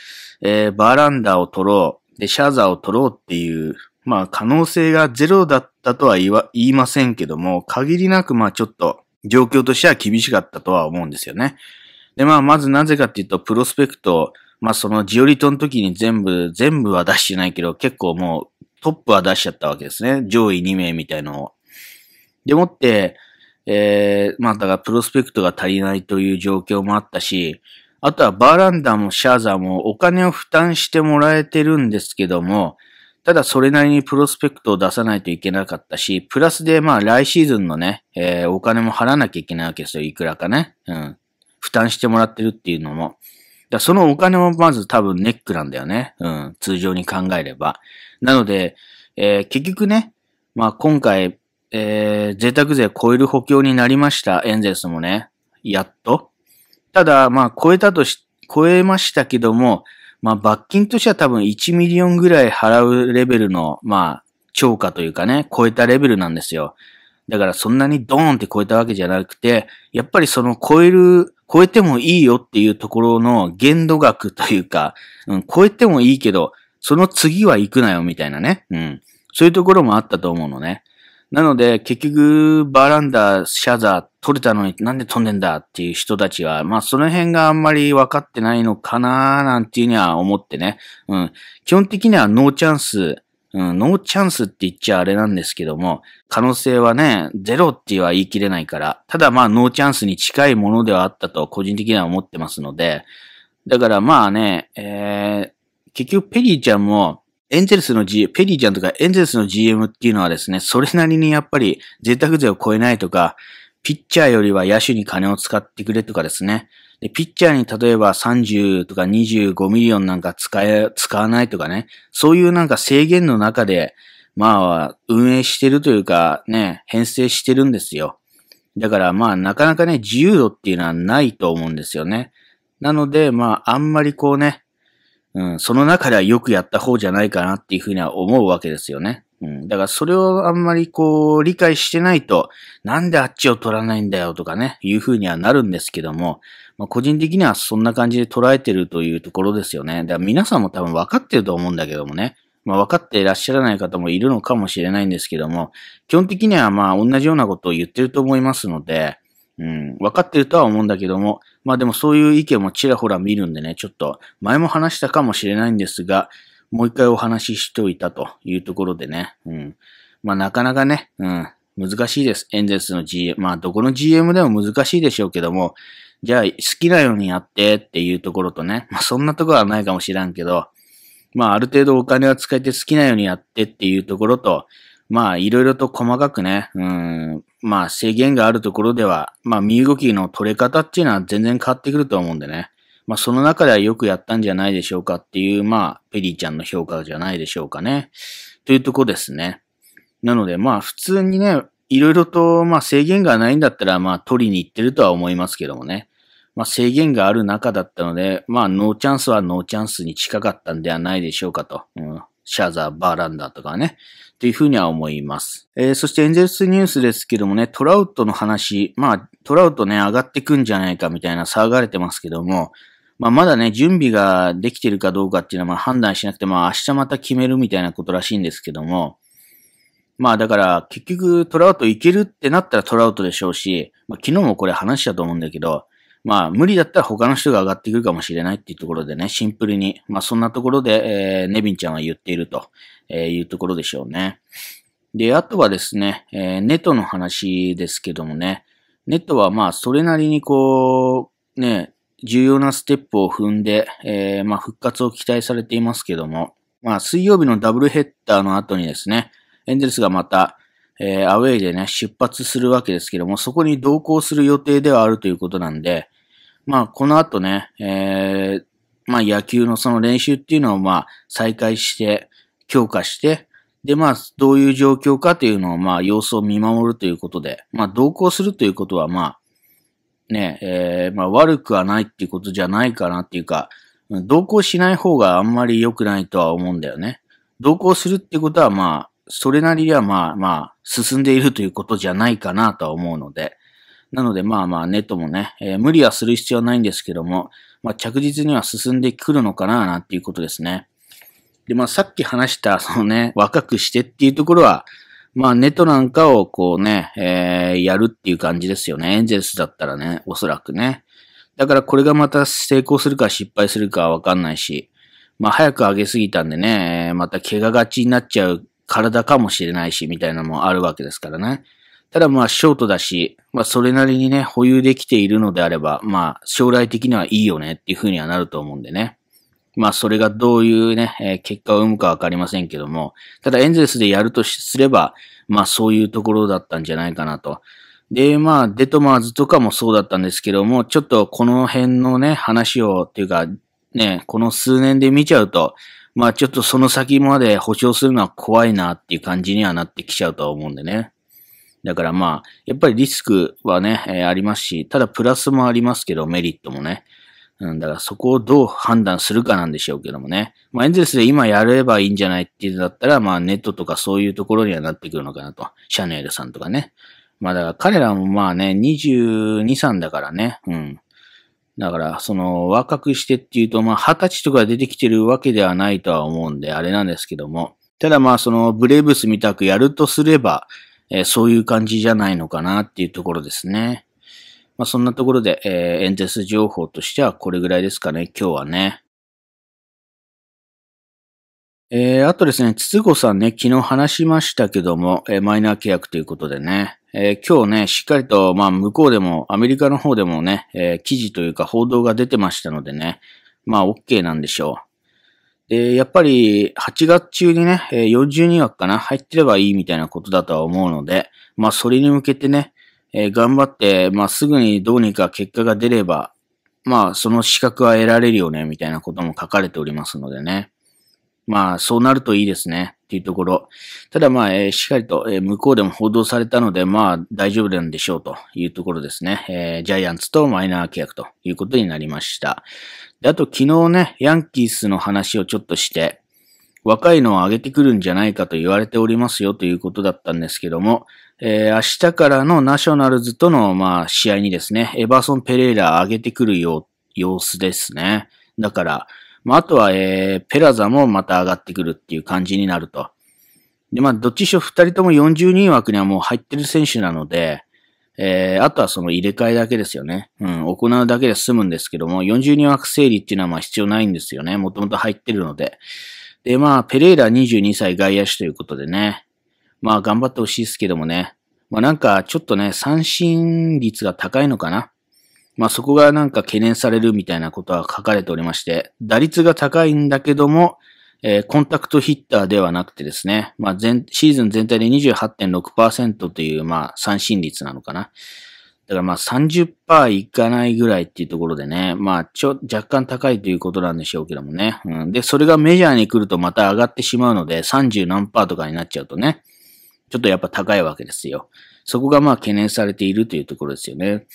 えー、バーランダーを取ろう、で、シャーザーを取ろうっていう、まあ可能性がゼロだったとは言わ、言いませんけども、限りなくまあちょっと状況としては厳しかったとは思うんですよね。で、まあ、まずなぜかっていうと、プロスペクト、まあ、そのジオリトの時に全部、全部は出してないけど、結構もうトップは出しちゃったわけですね。上位2名みたいのを。でもって、えー、まあ、だからプロスペクトが足りないという状況もあったし、あとはバーランダーもシャーザーもお金を負担してもらえてるんですけども、ただそれなりにプロスペクトを出さないといけなかったし、プラスでまあ来シーズンのね、えー、お金も払わなきゃいけないわけですよ、いくらかね。うん。負担してもらってるっていうのも、だそのお金もまず多分ネックなんだよね。うん、通常に考えれば。なので、えー、結局ね、まあ今回、えー、贅沢税超える補強になりました、エンゼルスもね。やっと。ただ、まあ超えたとし、超えましたけども、まあ罰金としては多分1ミリオンぐらい払うレベルの、まあ、超過というかね、超えたレベルなんですよ。だからそんなにドーンって超えたわけじゃなくて、やっぱりその超える超えてもいいよっていうところの限度額というか、うん、超えてもいいけど、その次は行くなよみたいなね。うん。そういうところもあったと思うのね。なので、結局、バーランダー、シャザー、取れたのになんで飛んでんだっていう人たちは、まあその辺があんまり分かってないのかなーなんていうには思ってね。うん。基本的にはノーチャンスうん、ノーチャンスって言っちゃあれなんですけども、可能性はね、ゼロっては言い切れないから、ただまあノーチャンスに近いものではあったと個人的には思ってますので、だからまあね、えー、結局ペリーちゃんも、エンゼルスの G、ペリーちゃんとかエンゼルスの GM っていうのはですね、それなりにやっぱり贅沢税を超えないとか、ピッチャーよりは野手に金を使ってくれとかですね。で、ピッチャーに例えば30とか25ミリオンなんか使え、使わないとかね。そういうなんか制限の中で、まあ、運営してるというか、ね、編成してるんですよ。だからまあ、なかなかね、自由度っていうのはないと思うんですよね。なので、まあ、あんまりこうね、うん、その中ではよくやった方じゃないかなっていうふうには思うわけですよね。うん。だからそれをあんまりこう、理解してないと、なんであっちを取らないんだよとかね、いうふうにはなるんですけども、まあ、個人的にはそんな感じで捉えてるというところですよね。だから皆さんも多分分かってると思うんだけどもね。まあ、分かっていらっしゃらない方もいるのかもしれないんですけども、基本的にはまあ同じようなことを言ってると思いますので、うん、分かってるとは思うんだけども、まあでもそういう意見もちらほら見るんでね、ちょっと前も話したかもしれないんですが、もう一回お話ししておいたというところでね、うん。まあなかなかね、うん、難しいです。エンゼルスの GM。まあどこの GM でも難しいでしょうけども、じゃあ好きなようにやってっていうところとね、まあそんなところはないかもしらんけど、まあある程度お金は使えて好きなようにやってっていうところと、まあいろいろと細かくね、うん、まあ制限があるところでは、まあ身動きの取れ方っていうのは全然変わってくると思うんでね。まあ、その中ではよくやったんじゃないでしょうかっていう、まあ、ペリーちゃんの評価じゃないでしょうかね。というとこですね。なので、まあ、普通にね、いろいろと、まあ、制限がないんだったら、まあ、取りに行ってるとは思いますけどもね。まあ、制限がある中だったので、まあ、ノーチャンスはノーチャンスに近かったんではないでしょうかと。うん、シャーザー、バーランダーとかね。というふうには思います。えー、そしてエンゼルスニュースですけどもね、トラウトの話、まあ、トラウトね、上がってくんじゃないかみたいな騒がれてますけども、まあ、まだね、準備ができてるかどうかっていうのはまあ判断しなくて、まあ明日また決めるみたいなことらしいんですけども、まあだから結局トラウトいけるってなったらトラウトでしょうし、まあ昨日もこれ話したと思うんだけど、まあ無理だったら他の人が上がってくるかもしれないっていうところでね、シンプルに、まあそんなところで、えー、ネビンちゃんは言っていると、えいうところでしょうね。で、あとはですね、えー、ネトの話ですけどもね、ネトはまあそれなりにこう、ね、重要なステップを踏んで、えー、まあ、復活を期待されていますけども、まあ、水曜日のダブルヘッダーの後にですね、エンゼルスがまた、えー、アウェイでね、出発するわけですけども、そこに同行する予定ではあるということなんで、まあ、この後ね、えー、まあ、野球のその練習っていうのを、まあ、再開して、強化して、で、まあ、どういう状況かというのを、まあ、様子を見守るということで、まあ、同行するということは、まあ、ね、えー、まあ悪くはないっていうことじゃないかなっていうか、同行しない方があんまり良くないとは思うんだよね。同行するってことはまあ、それなりにはまあまあ、進んでいるということじゃないかなとは思うので。なのでまあまあ、ネットもね、えー、無理はする必要はないんですけども、まあ着実には進んでくるのかななんていうことですね。で、まあさっき話した、そのね、若くしてっていうところは、まあ、ネットなんかをこうね、えー、やるっていう感じですよね。エンゼルスだったらね、おそらくね。だからこれがまた成功するか失敗するかわかんないし、まあ、早く上げすぎたんでね、また怪我がちになっちゃう体かもしれないし、みたいなのもあるわけですからね。ただまあ、ショートだし、まあ、それなりにね、保有できているのであれば、まあ、将来的にはいいよねっていうふうにはなると思うんでね。まあ、それがどういうね、えー、結果を生むかわかりませんけども、ただエンゼルスでやるとすれば、まあ、そういうところだったんじゃないかなと。で、まあ、デトマーズとかもそうだったんですけども、ちょっとこの辺のね、話を、っていうか、ね、この数年で見ちゃうと、まあ、ちょっとその先まで保証するのは怖いなっていう感じにはなってきちゃうとは思うんでね。だからまあ、やっぱりリスクはね、えー、ありますし、ただプラスもありますけど、メリットもね。うん、だからそこをどう判断するかなんでしょうけどもね。まあ、エンゼルスで今やればいいんじゃないっていうんだったら、まあ、ネットとかそういうところにはなってくるのかなと。シャネルさんとかね。まあ、だから彼らもまあね、22、3だからね。うん。だから、その、若くしてっていうと、まあ、二十歳とか出てきてるわけではないとは思うんで、あれなんですけども。ただまあ、その、ブレーブスみたくやるとすれば、えー、そういう感じじゃないのかなっていうところですね。まあ、そんなところで、えー、エンゼス情報としてはこれぐらいですかね、今日はね。えー、あとですね、つつこさんね、昨日話しましたけども、えー、マイナー契約ということでね、えー、今日ね、しっかりと、まあ、向こうでも、アメリカの方でもね、え記事というか報道が出てましたのでね、まあ、OK なんでしょう。で、やっぱり、8月中にね、え4 2枠かな、入ってればいいみたいなことだとは思うので、まあ、それに向けてね、えー、頑張って、まあ、すぐにどうにか結果が出れば、まあ、その資格は得られるよね、みたいなことも書かれておりますのでね。まあ、そうなるといいですね、っていうところ。ただまあ、えー、しっかりと、えー、向こうでも報道されたので、まあ、大丈夫なんでしょうというところですね。えー、ジャイアンツとマイナー契約ということになりました。で、あと昨日ね、ヤンキースの話をちょっとして、若いのを上げてくるんじゃないかと言われておりますよということだったんですけども、えー、明日からのナショナルズとの、まあ、試合にですね、エバーソン・ペレイラ上げてくるよ様子ですね。だから、まあ、あとは、えー、ペラザもまた上がってくるっていう感じになると。で、まあ、どっちにしろ二人とも40人枠にはもう入ってる選手なので、えー、あとはその入れ替えだけですよね。うん、行うだけで済むんですけども、40人枠整理っていうのはまあ必要ないんですよね。もともと入ってるので。で、まあ、ペレイラ22歳外野手ということでね、まあ頑張ってほしいですけどもね。まあなんかちょっとね、三振率が高いのかな。まあそこがなんか懸念されるみたいなことは書かれておりまして、打率が高いんだけども、えー、コンタクトヒッターではなくてですね、まあ全、シーズン全体で28.6%という、まあ三振率なのかな。だからまあ30%いかないぐらいっていうところでね、まあちょ、若干高いということなんでしょうけどもね。うん、で、それがメジャーに来るとまた上がってしまうので、30何とかになっちゃうとね。ちょっとやっぱ高いわけですよ。そこがまあ懸念されているというところですよね。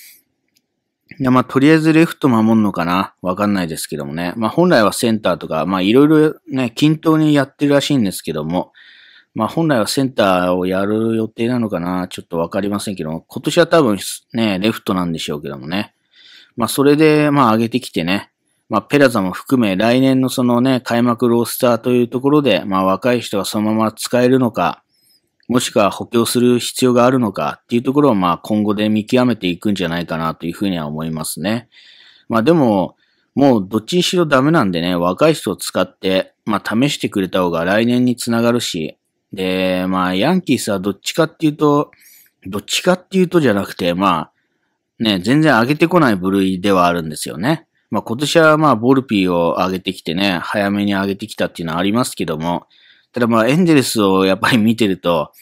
いやまあ、とりあえずレフト守るのかなわかんないですけどもね。まあ、本来はセンターとか、まあ、いろいろね、均等にやってるらしいんですけども、まあ、本来はセンターをやる予定なのかなちょっとわかりませんけども、今年は多分ね、レフトなんでしょうけどもね。まあ、それで、まあ、上げてきてね。まあ、ペラザも含め、来年のそのね、開幕ロースターというところで、まあ、若い人がそのまま使えるのか、もしくは補強する必要があるのかっていうところをまあ今後で見極めていくんじゃないかなというふうには思いますね。まあでも、もうどっちにしろダメなんでね、若い人を使って、まあ試してくれた方が来年につながるし、で、まあヤンキースはどっちかっていうと、どっちかっていうとじゃなくて、まあ、ね、全然上げてこない部類ではあるんですよね。まあ今年はまあボルピーを上げてきてね、早めに上げてきたっていうのはありますけども、ただまあエンゼルスをやっぱり見てると、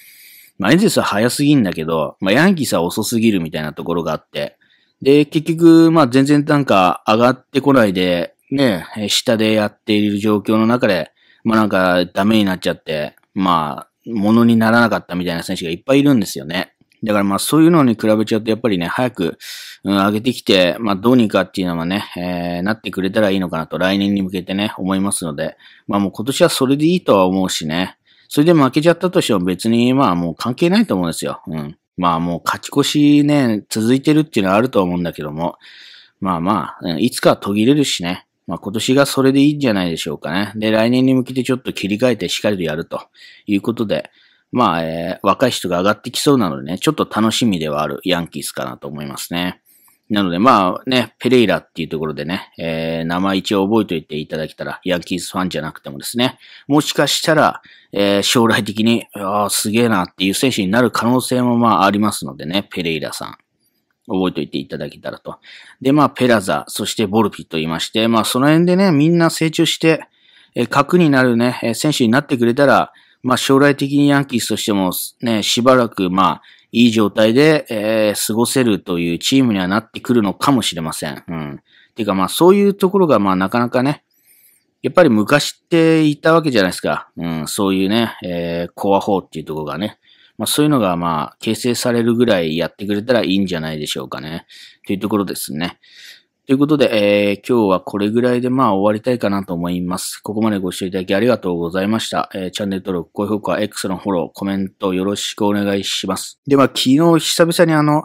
まあエンゼルスは早すぎんだけど、まあヤンキースは遅すぎるみたいなところがあって、で、結局、まあ全然なんか上がってこないで、ね、下でやっている状況の中で、まあなんかダメになっちゃって、まあ、ものにならなかったみたいな選手がいっぱいいるんですよね。だからまあそういうのに比べちゃうとやっぱりね、早く、うん、上げてきて、まあどうにかっていうのはね、えー、なってくれたらいいのかなと来年に向けてね、思いますので、まあもう今年はそれでいいとは思うしね、それで負けちゃったとしても別にまあもう関係ないと思うんですよ。うん。まあもう勝ち越しね、続いてるっていうのはあると思うんだけども、まあまあ、いつかは途切れるしね、まあ、今年がそれでいいんじゃないでしょうかね。で、来年に向けてちょっと切り替えてしっかりとやるということで、まあ、えー、若い人が上がってきそうなのでね、ちょっと楽しみではあるヤンキースかなと思いますね。なのでまあね、ペレイラっていうところでね、えー、名前一応覚えておいていただけたら、ヤンキースファンじゃなくてもですね、もしかしたら、えー、将来的に、ああ、すげえなっていう選手になる可能性もまあありますのでね、ペレイラさん。覚えておいていただけたらと。で、まあ、ペラザ、そしてボルピと言いまして、まあ、その辺でね、みんな成長して、えー、核になるね、選手になってくれたら、まあ、将来的にヤンキースとしても、ね、しばらく、まあ、いい状態で、えー、過ごせるというチームにはなってくるのかもしれません。うん。てか、まあ、そういうところが、まあ、なかなかね、やっぱり昔っていたわけじゃないですか。うん、そういうね、えー、コア法っていうところがね。まあ、そういうのが、まあ、形成されるぐらいやってくれたらいいんじゃないでしょうかね。というところですね。ということで、えー、今日はこれぐらいでまあ終わりたいかなと思います。ここまでご視聴いただきありがとうございました。えー、チャンネル登録、高評価、X のフォロー、コメントよろしくお願いします。で、まあ昨日久々にあの、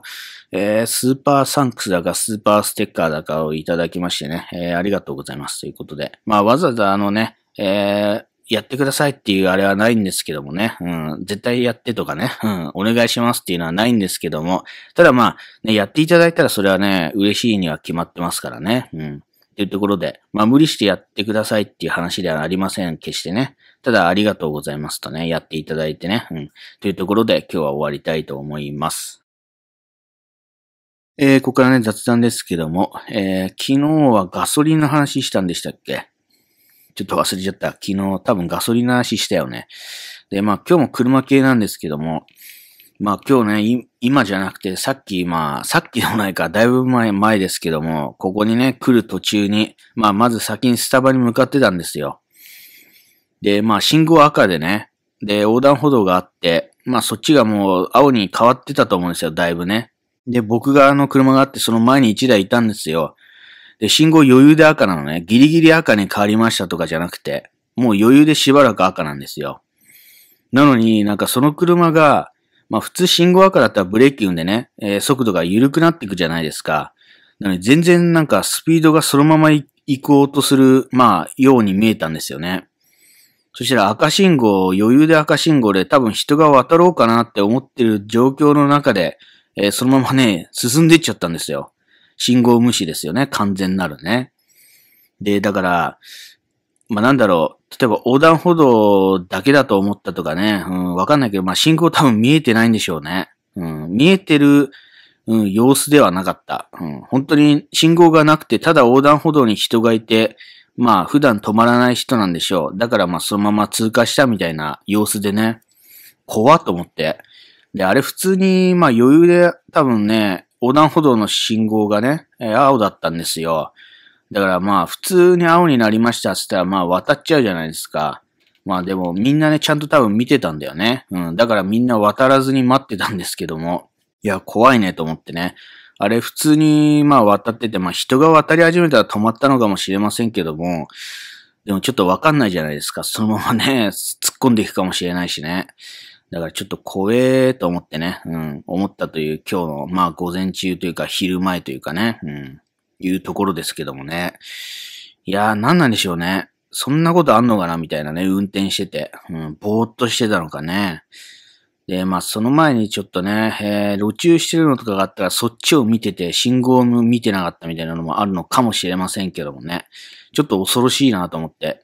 えー、スーパーサンクスだか、スーパーステッカーだかをいただきましてね、えー、ありがとうございます。ということで、まあわざわざあのね、えー、やってくださいっていうあれはないんですけどもね、うん、絶対やってとかね、うん、お願いしますっていうのはないんですけども、ただまあ、ね、やっていただいたらそれはね、嬉しいには決まってますからね、うん。っていうところで、まあ無理してやってくださいっていう話ではありません。決してね。ただありがとうございますとね、やっていただいてね。うん。というところで今日は終わりたいと思います。えー、ここからね、雑談ですけども、えー、昨日はガソリンの話したんでしたっけちょっと忘れちゃった。昨日多分ガソリンの話したよね。で、まあ今日も車系なんですけども、まあ今日ね、今じゃなくてさっき、まあさっきでもないか、だいぶ前、前ですけども、ここにね、来る途中に、まあまず先にスタバに向かってたんですよ。で、まあ信号赤でね、で、横断歩道があって、まあそっちがもう青に変わってたと思うんですよ、だいぶね。で、僕側の車があって、その前に1台いたんですよ。で、信号余裕で赤なのね。ギリギリ赤に変わりましたとかじゃなくて、もう余裕でしばらく赤なんですよ。なのになんかその車が、まあ普通信号赤だったらブレーキ踏んでね、えー、速度が緩くなっていくじゃないですか。なのに全然なんかスピードがそのまま行こうとする、まあ、ように見えたんですよね。そしたら赤信号、余裕で赤信号で多分人が渡ろうかなって思ってる状況の中で、えー、そのままね、進んでいっちゃったんですよ。信号無視ですよね。完全なるね。で、だから、まあ、なんだろう。例えば横断歩道だけだと思ったとかね。うん、わかんないけど、まあ、信号多分見えてないんでしょうね。うん、見えてる、うん、様子ではなかった。うん、本当に信号がなくて、ただ横断歩道に人がいて、まあ普段止まらない人なんでしょう。だからまあそのまま通過したみたいな様子でね、怖っと思って。で、あれ普通にまあ余裕で多分ね、横断歩道の信号がね、えー、青だったんですよ。だからまあ、普通に青になりましたっつったら、まあ、渡っちゃうじゃないですか。まあでも、みんなね、ちゃんと多分見てたんだよね。うん。だからみんな渡らずに待ってたんですけども。いや、怖いねと思ってね。あれ、普通に、まあ渡ってて、まあ人が渡り始めたら止まったのかもしれませんけども、でもちょっとわかんないじゃないですか。そのままね、突っ込んでいくかもしれないしね。だからちょっと怖えと思ってね、うん、思ったという今日の、まあ午前中というか昼前というかね、うん、いうところですけどもね。いやー、なんなんでしょうね。そんなことあんのかなみたいなね、運転してて、うん、ぼーっとしてたのかね。で、まあ、その前にちょっとね、えー、路中してるのとかがあったら、そっちを見てて、信号も見てなかったみたいなのもあるのかもしれませんけどもね。ちょっと恐ろしいなと思って。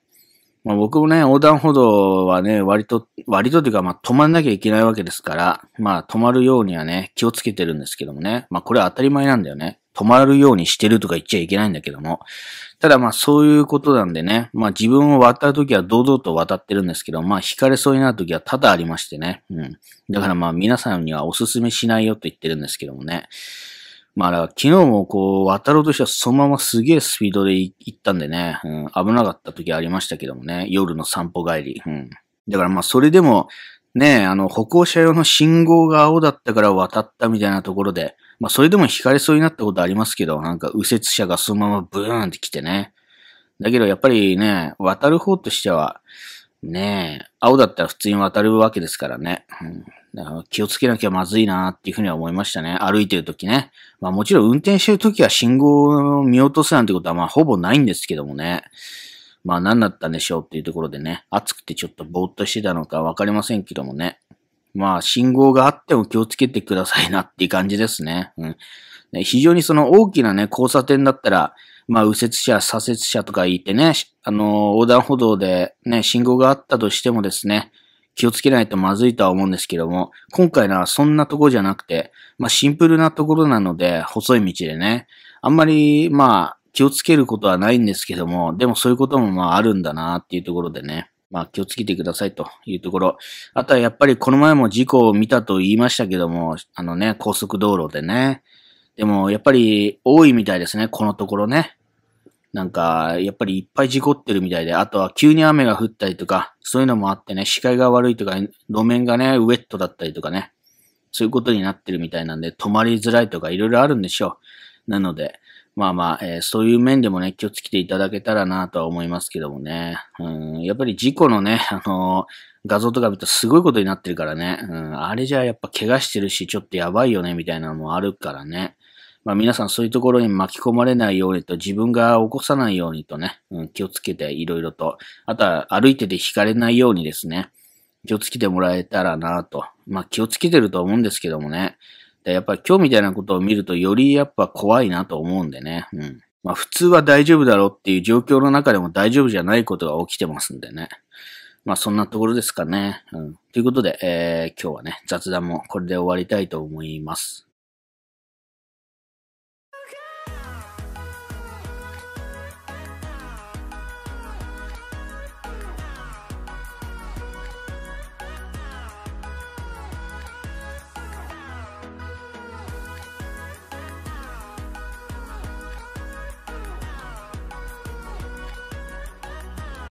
まあ、僕もね、横断歩道はね、割と、割とというか、まあ、止まんなきゃいけないわけですから、まあ、止まるようにはね、気をつけてるんですけどもね。まあ、これは当たり前なんだよね。止まるようにしてるとか言っちゃいけないんだけども。ただまあそういうことなんでね、まあ自分を渡るときは堂々と渡ってるんですけど、まあ惹かれそうになるときは多々ありましてね。うん。だからまあ皆さんにはお勧めしないよと言ってるんですけどもね。まあ、昨日もこう、渡ろうとしてはそのまますげえスピードで行ったんでね、うん、危なかった時ありましたけどもね、夜の散歩帰り。うん。だからまあ、それでも、ねえ、あの、歩行者用の信号が青だったから渡ったみたいなところで、まあ、それでも引かれそうになったことありますけど、なんか右折車がそのままブーンって来てね。だけどやっぱりね、渡る方としては、ねえ、青だったら普通に渡るわけですからね。うんだから気をつけなきゃまずいなっていうふうには思いましたね。歩いてるときね。まあもちろん運転してるときは信号を見落とすなんてことはまあほぼないんですけどもね。まあ何だったんでしょうっていうところでね、暑くてちょっとぼーっとしてたのかわかりませんけどもね。まあ信号があっても気をつけてくださいなっていう感じですね。うん。非常にその大きなね、交差点だったら、まあ右折車、左折車とか言ってね、あのー、横断歩道でね、信号があったとしてもですね、気をつけないとまずいとは思うんですけども、今回のはそんなとこじゃなくて、まあシンプルなところなので、細い道でね、あんまり、まあ、気をつけることはないんですけども、でもそういうこともまああるんだなっていうところでね。まあ気をつけてくださいというところ。あとはやっぱりこの前も事故を見たと言いましたけども、あのね、高速道路でね。でもやっぱり多いみたいですね、このところね。なんか、やっぱりいっぱい事故ってるみたいで、あとは急に雨が降ったりとか、そういうのもあってね、視界が悪いとか、路面がね、ウェットだったりとかね、そういうことになってるみたいなんで、止まりづらいとかいろいろあるんでしょう。なので、まあまあ、えー、そういう面でもね、気をつけていただけたらなとは思いますけどもね。うん、やっぱり事故のね、あのー、画像とか見るとすごいことになってるからね。うん、あれじゃやっぱ怪我してるし、ちょっとやばいよね、みたいなのもあるからね。まあ、皆さんそういうところに巻き込まれないようにと、自分が起こさないようにとね、うん、気をつけていろいろと、あとは歩いてて引かれないようにですね、気をつけてもらえたらなと。まあ、気をつけてると思うんですけどもね。でやっぱ今日みたいなことを見ると、よりやっぱ怖いなと思うんでね。うん。まあ、普通は大丈夫だろうっていう状況の中でも大丈夫じゃないことが起きてますんでね。まあそんなところですかね。うん。ということで、えー、今日はね、雑談もこれで終わりたいと思います。